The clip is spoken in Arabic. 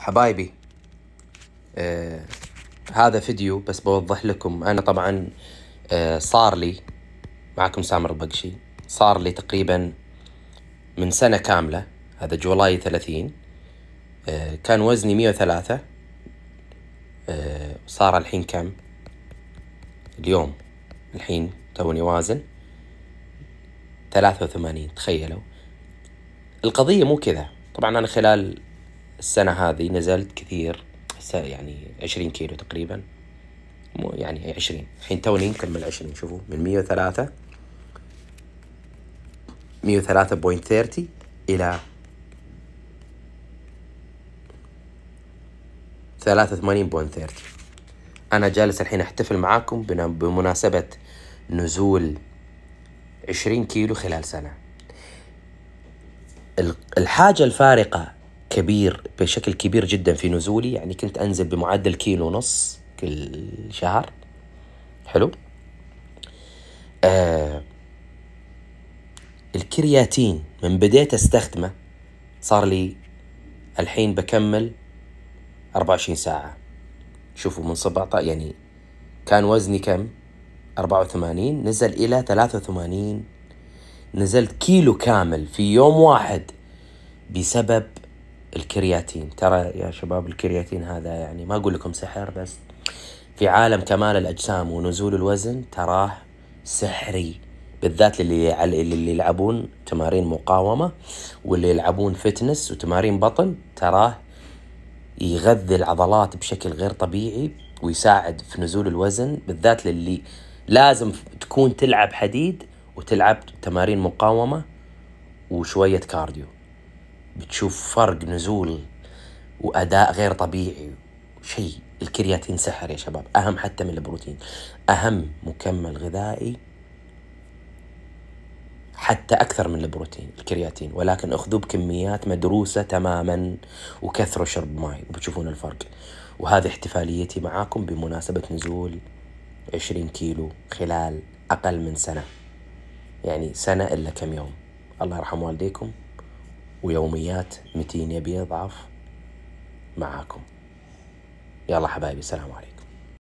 حبايبي آه هذا فيديو بس بوضح لكم أنا طبعا آه صار لي معكم سامر البقشي صار لي تقريبا من سنة كاملة هذا جولاي 30 آه كان وزني 103 آه صار الحين كم اليوم الحين توني وازن 83 تخيلوا القضية مو كذا طبعا أنا خلال السنة هذه نزلت كثير يعني عشرين كيلو تقريبا مو يعني عشرين الحين توني نكمل عشرين شوفوا من مية وثلاثة مية وثلاثة بوينت ثيرتي إلى ثلاثة ثمانين بوينت ثيرتي أنا جالس الحين أحتفل معاكم بمناسبة نزول عشرين كيلو خلال سنة الحاجة الفارقة كبير بشكل كبير جدا في نزولي يعني كنت أنزل بمعدل كيلو ونص كل شهر حلو آه الكرياتين من بديت استخدمه صار لي الحين بكمل 24 ساعة شوفوا من 17 يعني كان وزني كم 84 نزل إلى 83 نزلت كيلو كامل في يوم واحد بسبب الكرياتين ترى يا شباب الكرياتين هذا يعني ما أقول لكم سحر بس في عالم كمال الأجسام ونزول الوزن تراه سحري بالذات اللي اللي يلعبون تمارين مقاومة واللي يلعبون فتنس وتمارين بطن تراه يغذي العضلات بشكل غير طبيعي ويساعد في نزول الوزن بالذات للي لازم تكون تلعب حديد وتلعب تمارين مقاومة وشوية كارديو بتشوف فرق نزول واداء غير طبيعي شيء الكرياتين سحر يا شباب اهم حتى من البروتين اهم مكمل غذائي حتى اكثر من البروتين الكرياتين ولكن اخذوه بكميات مدروسه تماما وكثروا شرب ماي وبتشوفون الفرق وهذه احتفاليتي معاكم بمناسبه نزول 20 كيلو خلال اقل من سنه يعني سنه الا كم يوم الله يرحم والديكم ويوميات متين يبي يضعف معاكم يلا حبايبي سلام عليكم